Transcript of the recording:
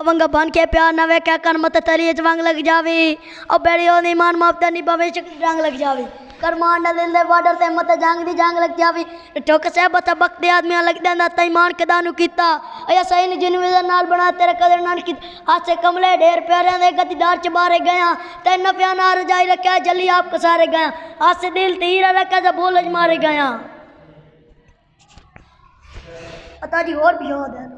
अवंग बन के प्यार नवे क्या कर्म तरी जवांग लग जावे और बेड़ियो नहीं मान तो नहीं भविष्य जंग लग जावे कर्मांडल से मत दी लग ठोक से बत आदमी लग तई मान के दानु कीता सही ने नाल बना तेरे कदर की कमले ढेर प्यारे ने गतिदार गया न नार रखा जल्दी आपको सारे गया हाथ दिल तीरा रखा जा बोलज मारे गया अता जी और भी याद है